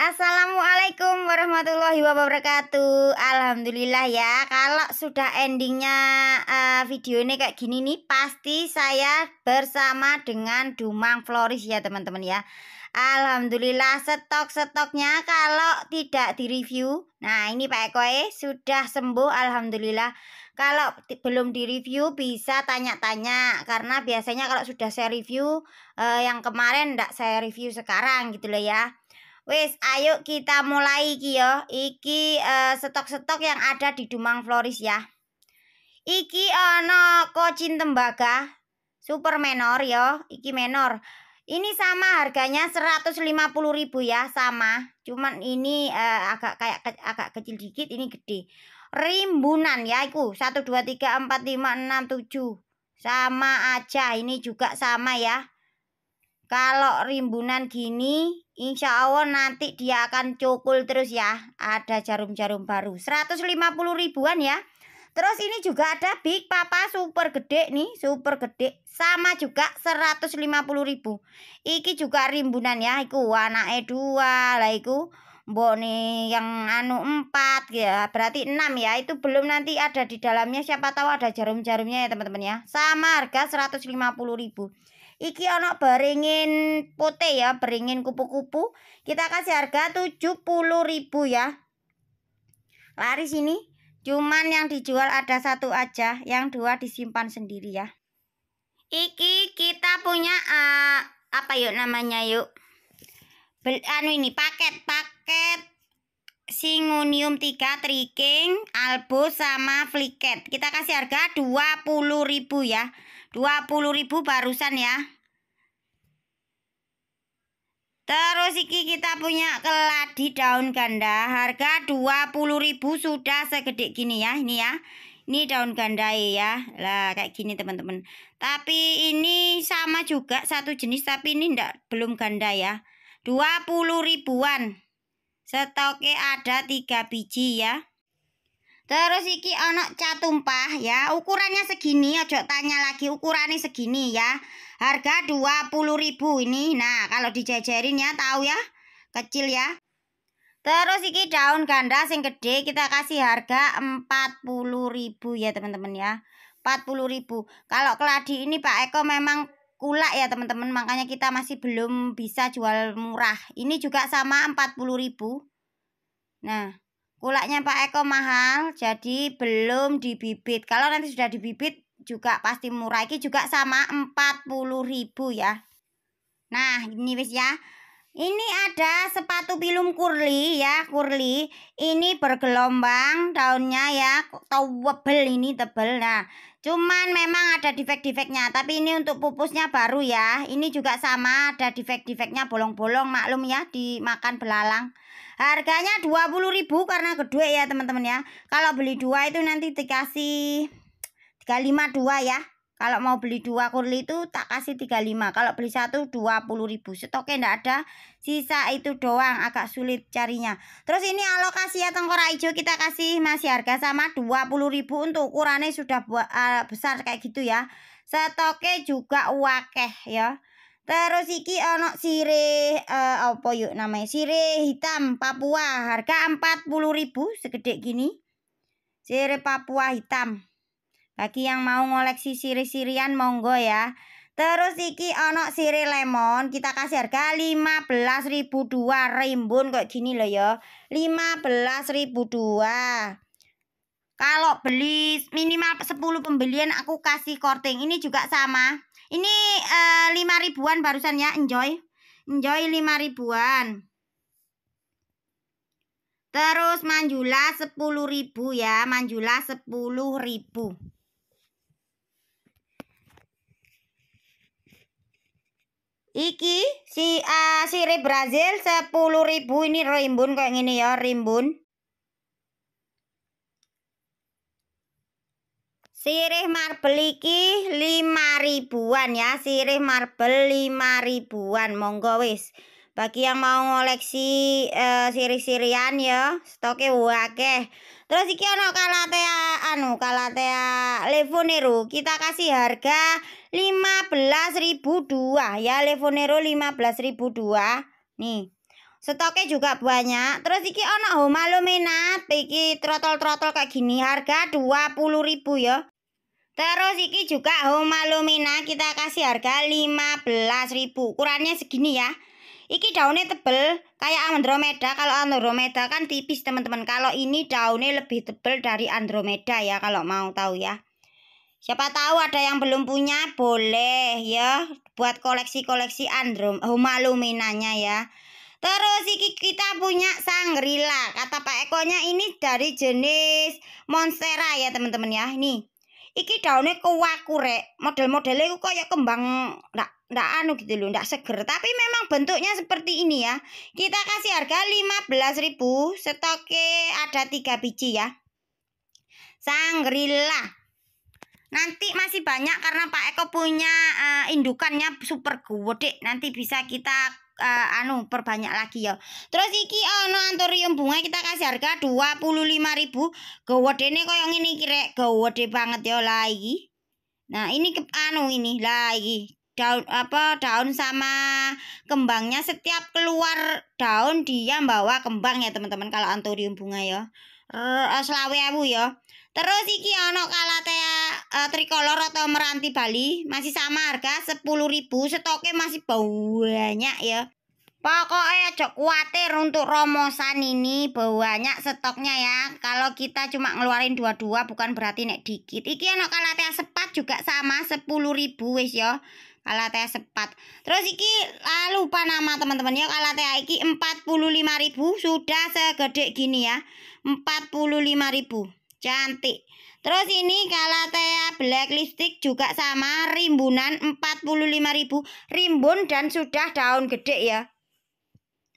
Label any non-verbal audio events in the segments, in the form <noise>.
Assalamualaikum warahmatullahi wabarakatuh. Alhamdulillah ya, kalau sudah endingnya uh, video ini kayak gini nih, pasti saya bersama dengan Dumang Floris ya teman-teman ya. Alhamdulillah stok-stoknya kalau tidak di review. Nah ini Pak Eko eh, sudah sembuh Alhamdulillah. Kalau belum di review bisa tanya-tanya karena biasanya kalau sudah saya review eh, yang kemarin tidak saya review sekarang gitu loh ya. Wes, ayo kita mulai iki yo. Iki eh, stok-stok uh, yang ada di Dumang Floris ya. Iki ono kocin tembaga super menor yo, iki menor. Ini sama harganya 150.000 ya, sama. Cuman ini uh, agak kayak ke, agak kecil dikit, ini gede. Rimbunan ya iku 1 2 3 4 5 6 7. Sama aja, ini juga sama ya. Kalau rimbunan gini, insya Allah nanti dia akan cukul terus ya. Ada jarum-jarum baru. 150 ribuan ya. Terus ini juga ada Big Papa super gede nih, super gede. Sama juga 150 ribu. Iki juga rimbunan ya, iku E2 lah iku. Boni yang anu 4 ya, berarti 6 ya. Itu belum nanti ada di dalamnya siapa tahu ada jarum-jarumnya ya teman-teman ya. Sama harga 150 ribu. Iki ono beringin putih ya, beringin kupu-kupu. Kita kasih harga 70.000 ya. Lari sini. Cuman yang dijual ada satu aja, yang dua disimpan sendiri ya. Iki kita punya uh, apa yuk namanya yuk? Bel, anu ini paket paket singonium 3 triking, albus sama fliket. Kita kasih harga 20.000 ya. 20.000 barusan ya. Terus iki kita punya keladi daun ganda harga 20.000 sudah segede gini ya ini ya. Ini daun ganda ya, ya. Lah kayak gini teman-teman. Tapi ini sama juga satu jenis tapi ini ndak belum ganda ya. 20 ribuan. Stoknya ada 3 biji ya. Terus iki ono catumpah ya. Ukurannya segini, ojo tanya lagi ukurannya segini ya. Harga ribu ini. Nah, kalau dijajarin ya tahu ya. Kecil ya. Terus iki daun ganda sing gede kita kasih harga ribu ya teman-teman ya. ribu. Kalau keladi ini Pak Eko memang kula ya teman-teman, makanya kita masih belum bisa jual murah. Ini juga sama ribu. Nah, Kulaknya Pak Eko mahal, jadi belum dibibit. Kalau nanti sudah dibibit juga pasti murah. Ini juga sama 40 ribu ya. Nah, ini wis ya. Ini ada sepatu pilum kurli ya, kurli. Ini bergelombang daunnya ya, tebel ini tebel. Nah, cuman memang ada defek-defeknya, tapi ini untuk pupusnya baru ya. Ini juga sama ada defek-defeknya bolong-bolong, maklum ya dimakan belalang. Harganya 20.000 karena kedua ya teman-teman ya. Kalau beli dua itu nanti dikasih 352 ya. Kalau mau beli dua kurli itu tak kasih 35. Kalau beli satu 20.000. Stoknya enggak ada. Sisa itu doang agak sulit carinya. Terus ini alokasi ya tengkorak hijau kita kasih masih harga sama 20.000 untuk ukurannya sudah eh, besar kayak gitu ya. Stoknya juga wakeh ya. Terus iki onok sirih uh, apa yuk namanya? Sirih hitam Papua, harga 40.000 segede gini. Sirih Papua hitam. Bagi yang mau ngoleksi sirih-sirian monggo ya. Terus iki onok sirih lemon, kita kasih harga dua rimbun kok gini loh ya. dua. Kalau beli minimal 10 pembelian aku kasih korting. Ini juga sama. Ini eh, lima uh, ribuan barusan ya, enjoy. Enjoy lima ribuan. Terus manjula sepuluh ribu ya, manjula sepuluh ribu. Iki si uh, sirip Brazil ribu ini rimbun kayak gini ya, rimbun. Sirih marbel iki 5 ribuan ya, sirih marbel 5 ribuan. Monggo wis. Bagi yang mau ngoleksi uh, sirih-sirian ya, stoke akeh. Terus iki ono kalatea anu, kalatea Levonero. Kita kasih harga dua ya, ribu dua Nih. Stoknya juga banyak. Terus iki ono Homa oh, Lumina, iki trotol-trotol kayak gini, harga 20 ribu ya. Terus iki juga Homa oh, Lumina kita kasih harga 15 ribu. Ukurannya segini ya. Iki daunnya tebel kayak Andromeda. Kalau Andromeda kan tipis teman-teman. Kalau ini daunnya lebih tebel dari Andromeda ya kalau mau tahu ya. Siapa tahu ada yang belum punya boleh ya buat koleksi-koleksi Androm Homaluminanya oh, ya. Terus iki kita punya sangrila. Kata Pak Eko-nya ini dari jenis monstera ya teman-teman ya. Ini Iki daunnya kewaku rek. Model-modelnya kok kayak kembang ndak ndak anu gitu loh, ndak seger. Tapi memang bentuknya seperti ini ya. Kita kasih harga 15.000, stoknya ada 3 biji ya. Sangrila. Nanti masih banyak karena Pak Eko punya uh, indukannya super gede. Nanti bisa kita uh, anu perbanyak lagi ya. Terus iki ono oh, anthurium bunga kita kasih harga 25.000. Gawedene koyo ngene iki rek, gawede banget ya lagi. Nah, ini ke, anu ini lagi iki daun apa daun sama kembangnya setiap keluar daun dia bawa kembang ya teman-teman kalau anthurium bunga ya. Eh, selawe ya. Terus iki ono kalatea uh, eh, tricolor atau meranti Bali masih sama harga sepuluh ribu stoknya masih banyak ya. Pokoknya cok khawatir untuk romosan ini banyak stoknya ya. Kalau kita cuma ngeluarin dua-dua bukan berarti nek dikit. Iki ono kalatea sepat juga sama 10.000 wis ya. Kalatea sepat. Terus iki ah, lupa nama teman-teman ya. Kalatea iki empat puluh lima ribu sudah segede gini ya. empat puluh lima ribu Cantik. Terus ini kalatea Black Lipstick juga sama rimbunan 45.000 rimbun dan sudah daun gede ya.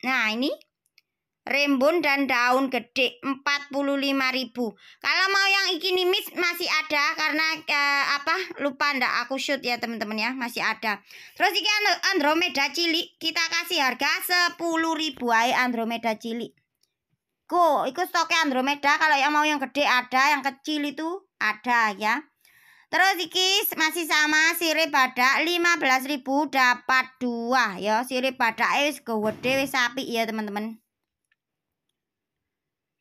Nah, ini rimbun dan daun gede 45.000. Kalau mau yang ikinimis masih ada karena eh, apa? Lupa ndak aku shoot ya teman-teman ya, masih ada. Terus ini Andromeda cilik kita kasih harga 10.000 ay Andromeda cilik iku itu stoknya Andromeda. Kalau yang mau yang gede ada, yang kecil itu ada ya. Terus iki masih sama sirip badak 15.000 dapat dua ya. Sirip badak eh, wis gede wis sapi ya, teman-teman.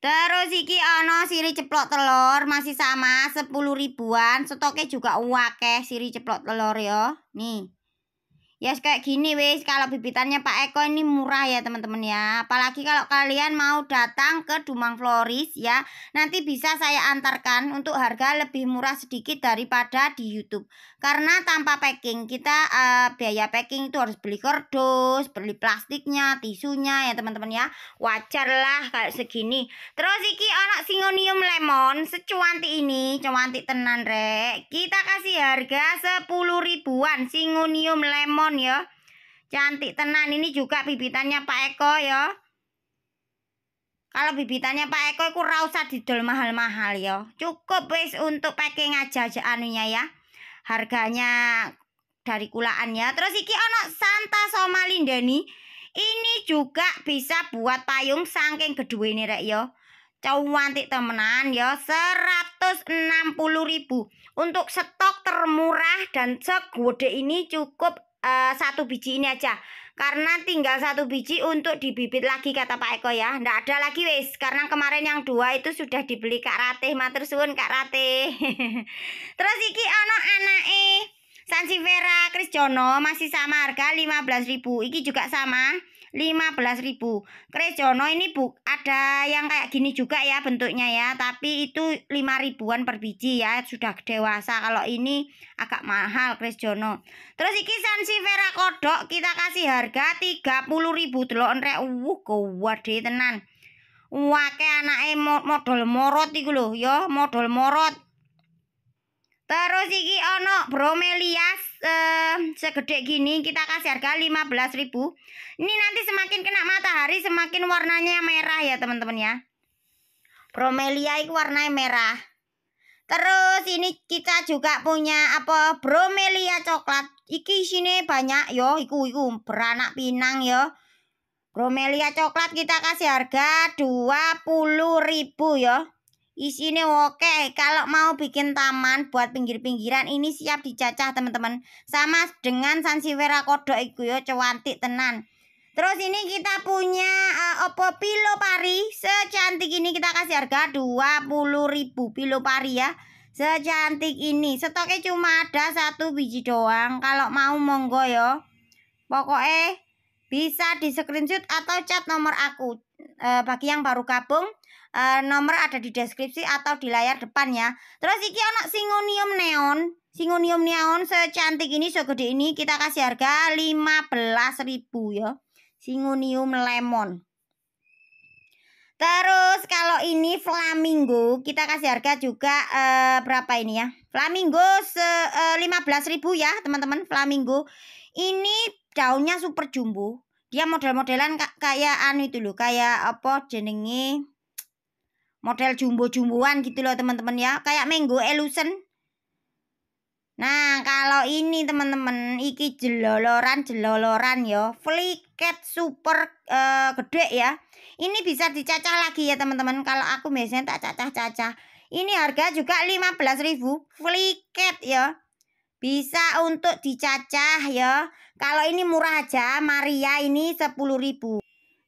Terus iki ono sirip ceplok telur masih sama 10 ribuan. Stoknya juga akeh sirip ceplok telur ya. Nih. Ya yes, kayak gini wis kalau bibitannya Pak Eko ini murah ya teman-teman ya. Apalagi kalau kalian mau datang ke Dumang Floris ya. Nanti bisa saya antarkan untuk harga lebih murah sedikit daripada di YouTube. Karena tanpa packing kita uh, biaya packing itu harus beli kardus, beli plastiknya, tisunya ya teman-teman ya. Wajar lah kayak segini. Terus iki anak singonium lemon secuanti ini, cuanti tenan rek. Kita kasih harga 10 ribuan singonium lemon ya. Cantik tenan ini juga bibitannya Pak Eko ya. Kalau bibitannya Pak Eko itu rausa didol mahal-mahal ya. Cukup wis untuk packing aja aja anunya ya harganya dari kulaan ya. Terus iki ono Santa Soma nih, Ini juga bisa buat payung saking kedua ini rek yo. Ya. Cuantik temenan ya 160.000. Untuk stok termurah dan segede ini cukup uh, satu biji ini aja karena tinggal satu biji untuk dibibit lagi kata Pak Eko ya ndak ada lagi wis karena kemarin yang dua itu sudah dibeli Kak Ratih matur suwun Kak Ratih <laughs> terus iki ono anak eh Kris Krisjono masih sama harga 15.000 iki juga sama 15.000. Krejono ini bu ada yang kayak gini juga ya bentuknya ya, tapi itu lima ribuan per biji ya, sudah dewasa. Kalau ini agak mahal Krejono. Terus iki Vera kodok kita kasih harga 30.000 delok enrek. Uh, gede tenan. wah anak emot modal morot iku lho, ya modal morot. Terus iki ono bromelias eh, segede gini kita kasih harga 15.000. Ini nanti semakin kena matahari semakin warnanya merah ya teman-teman ya. Bromelia itu warnanya merah. Terus ini kita juga punya apa bromelia coklat. Iki sini banyak yo iku iku beranak pinang yo. Bromelia coklat kita kasih harga 20.000 yo. Isinya oke, kalau mau bikin taman buat pinggir-pinggiran ini siap dicacah teman-teman. Sama dengan sansevieria kodok iku yo cewantik tenan. Terus ini kita punya uh, Oppo Pilo Pari. Secantik ini kita kasih harga 20.000 Pilo Pari ya. Secantik ini. Stoknya cuma ada satu biji doang. Kalau mau monggo yo. Pokoknya bisa di screenshot atau chat nomor aku uh, eh, bagi yang baru gabung uh, nomor ada di deskripsi atau di layar depan ya. Terus iki ono singonium neon. Singonium neon secantik ini, segede ini kita kasih harga 15.000 ya. Singonium lemon. Terus kalau ini flamingo kita kasih harga juga e, berapa ini ya? Flamingo se uh, 15.000 ya, teman-teman, flamingo. Ini daunnya super jumbo dia model-modelan kayak anu itu loh kayak apa jenenge model jumbo-jumboan gitu loh teman-teman ya kayak mango elusen nah kalau ini teman-teman iki jeloloran jeloloran ya fliket super uh, gede ya ini bisa dicacah lagi ya teman-teman kalau aku biasanya tak cacah-cacah ini harga juga 15.000 fliket ya bisa untuk dicacah ya kalau ini murah aja, Maria ini 10.000.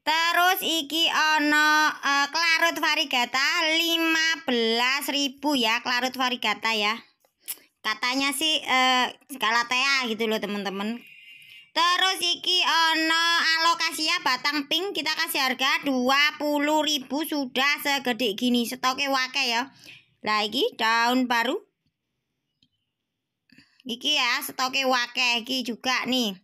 Terus iki ono uh, eh, klarut varigata 15.000 ya, klarut varigata ya. Katanya sih uh, tea gitu loh teman-teman. Terus iki ono alokasi batang pink kita kasih harga 20.000 sudah segede gini stoknya wake ya. Lagi daun baru. Iki ya stoknya wake iki juga nih.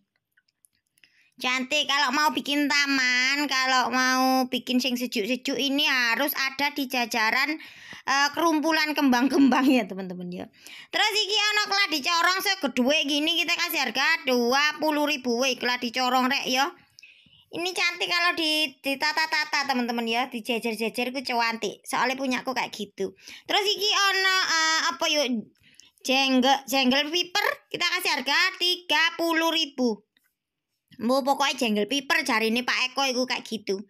Cantik, kalau mau bikin taman, kalau mau bikin sing sejuk-sejuk ini harus ada di jajaran uh, kerumpulan kembang-kembang ya teman-teman ya. Terus iki ana keladi corong segedhuwe gini kita kasih harga 20.000 weh keladi corong rek ya. Ini cantik kalau di ditata-tata teman-teman ya, dijejer-jejer ku cantik. Soalnya punya aku kayak gitu. Terus iki ana uh, apa yuk jenggel jenggel viper kita kasih harga 30.000. Mau pokoknya jengkel piper cari ini Pak Eko itu kayak gitu.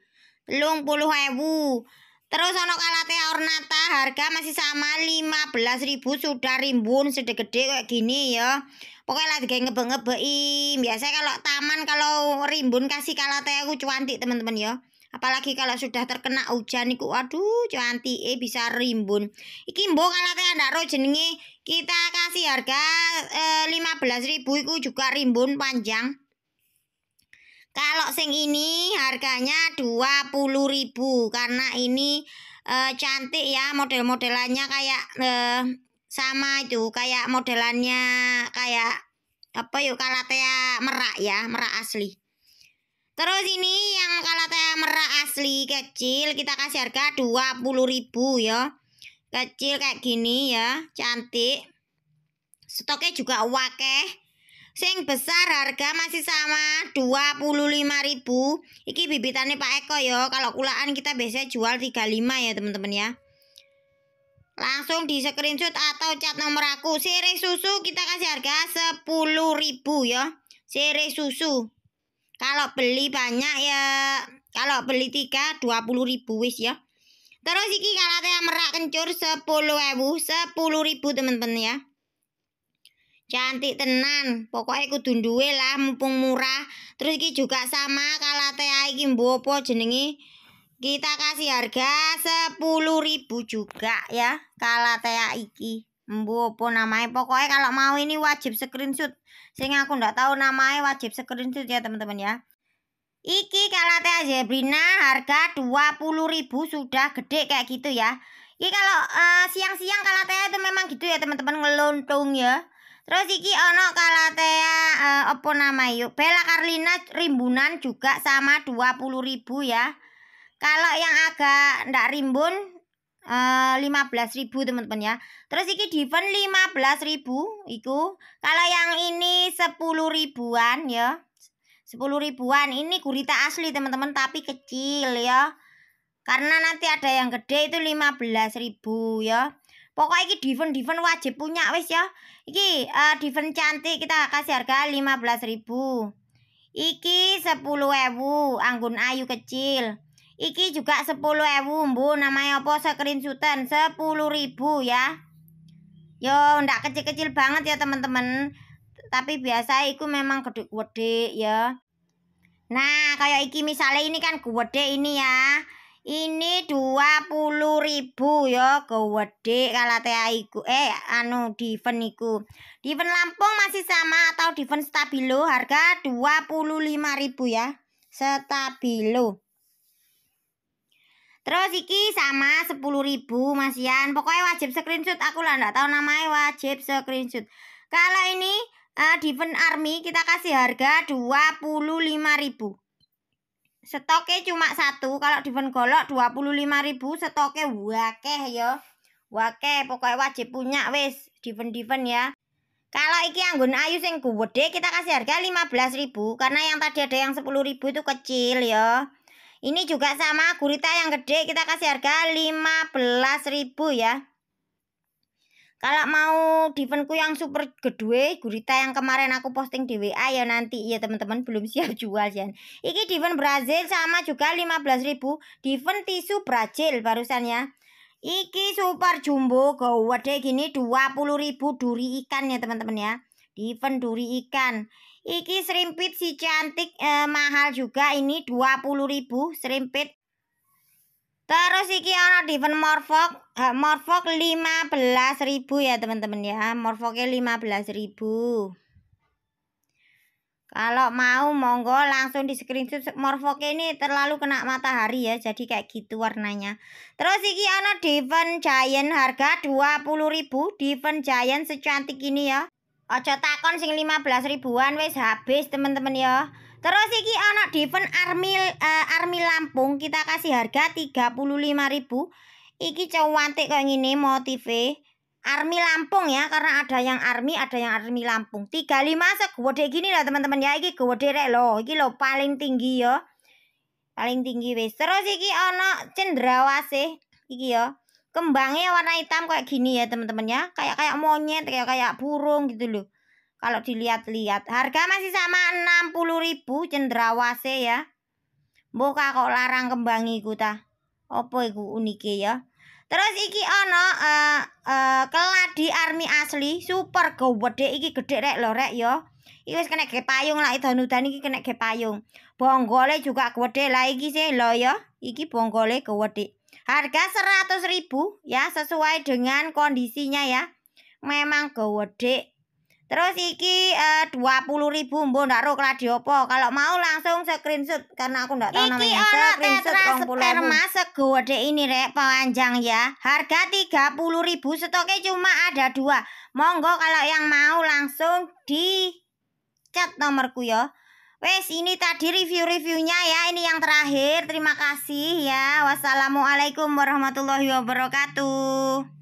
Telung puluh ewu. Terus ono kalate ornata harga masih sama lima belas ribu sudah rimbun sudah gede kayak gini ya. Pokoknya lagi kayak ngebe-ngebei. Biasanya kalau taman kalau rimbun kasih kalate aku cuantik teman-teman ya. Apalagi kalau sudah terkena hujan iku waduh cuantik eh bisa rimbun. Iki mbok kalate ndak ro jenenge kita kasih harga eh, ribu iku juga rimbun panjang. Kalau sing ini harganya 20.000 karena ini e, cantik ya model-modelannya kayak e, sama itu kayak modelannya kayak apa yuk kalatea merak ya, merak asli. Terus ini yang kalatea merak asli kecil kita kasih harga 20.000 ya. Kecil kayak gini ya, cantik. Stoknya juga wakeh Sing besar harga masih sama 25.000. Iki bibitannya Pak Eko ya. Kalau kulaan kita biasanya jual 35 ya teman-teman ya. Langsung di screenshot atau cat nomor aku. Sirih susu kita kasih harga 10.000 ya. Sirih susu. Kalau beli banyak ya, kalau beli 3 20.000 wis ya. Terus iki kalate merak kencur 10.000, 10.000 teman-teman ya. Cantik tenan, pokoknya aku dunduwe lah mumpung murah. Terus ini juga sama kalatea iki ini apa jenengi Kita kasih harga sepuluh ribu juga ya kalatea iki. ini apa namanya? Pokoknya kalau mau ini wajib screenshot. sehingga aku ndak tahu namanya wajib screenshot ya teman-teman ya. Iki kalatea zebrina harga dua puluh ribu sudah gede kayak gitu ya. Iki kalau eh, siang-siang siang kalatea itu memang gitu ya teman-teman ngelontong ya. Terus iki ono Kalatea uh, eh, opo nama yuk. Bella Karlina rimbunan juga sama ribu ya. Kalau yang agak ndak rimbun eh, lima belas ribu teman-teman ya. Terus iki diven lima belas ribu iku. Kalau yang ini sepuluh ribuan ya. Sepuluh ribuan ini gurita asli teman-teman tapi kecil ya. Karena nanti ada yang gede itu lima belas ribu ya. Pokoknya iki diven diven wajib punya wis ya. Iki uh, eh, Diven cantik kita kasih harga 15.000. Iki 10.000 anggun ayu kecil. Iki juga 10.000, Bu. Namanya apa? Screenshotan 10.000 ya. Yo, ndak kecil-kecil banget ya, teman-teman. Tapi biasa iku memang gede-gede ya. Nah, kayak iki misalnya ini kan gede ini ya. Ini dua puluh 20.000 ya kalau teh iku eh anu diveniku, iku. Diven Lampung masih sama atau Diven Stabilo harga dua puluh lima ribu ya. Stabilo. Terus iki sama sepuluh ribu masian Pokoknya wajib screenshot aku lah nggak tahu namanya wajib screenshot. Kalau ini uh, Diven Army kita kasih harga dua puluh lima ribu. Stoknya cuma satu, kalau diven golok ribu stoknya wakeh ya. Wakeh pokoknya wajib punya wis diven-diven ya. Kalau iki anggun ayu sing gede kita kasih harga lima belas ribu karena yang tadi ada yang sepuluh ribu itu kecil ya. Ini juga sama gurita yang gede kita kasih harga lima belas ribu ya. Kalau mau divenku yang super gede, gurita yang kemarin aku posting di WA ya nanti. ya teman-teman belum siap <laughs> jual ya. Iki diven Brazil sama juga 15.000 diven tisu Brazil barusan ya. Iki super jumbo gede gini 20.000 duri ikan ya teman-teman ya. Diven duri ikan. Iki serimpit si cantik eh, mahal juga ini 20.000 serimpit Terus iki ana Diven Morfok, ha, Morfok 15.000 ya teman-teman ya. Morfoknya 15.000. Kalau mau monggo langsung di screenshot Morfoknya ini terlalu kena matahari ya. Jadi kayak gitu warnanya. Terus iki ana Diven Giant harga 20.000. Diven Giant secantik ini ya. Ojo takon sing 15 ribuan wis habis teman-teman ya. Terus iki ono Diven Army uh, Army Lampung kita kasih harga 35.000. Iki cantik kayak gini motif Army Lampung ya karena ada yang Army ada yang Army Lampung 35 segede gini lah teman-teman ya iki gede rek lo iki lo paling tinggi yo paling tinggi wes terus iki ono cendrawasih iki yo kembangnya warna hitam kayak gini ya teman-teman ya kayak kayak monyet kayak kayak burung gitu loh kalau dilihat-lihat harga masih sama ribu cendrawase ya. buka kok larang kembang iku ta. Apa iku unike ya? Terus iki ono uh, uh, keladi army asli super gede iki gede rek lo rek yo. Ya. Iki wis kena kepayung lah itu edan iki kena kepayung, Bonggole juga gede lah iki sih lo yo. Ya, iki bonggole gede. Harga ribu ya sesuai dengan kondisinya ya. Memang gede Terus iki eh, dua puluh ribu mbok ndak ro radio opo. Kalau mau langsung screenshot karena aku ndak tahu iki namanya. Iki ono tetra sperma segede ini rek panjang ya. Harga tiga puluh ribu stoknya cuma ada dua. Monggo kalau yang mau langsung di chat nomorku ya. Wes ini tadi review-reviewnya ya ini yang terakhir. Terima kasih ya. Wassalamualaikum warahmatullahi wabarakatuh.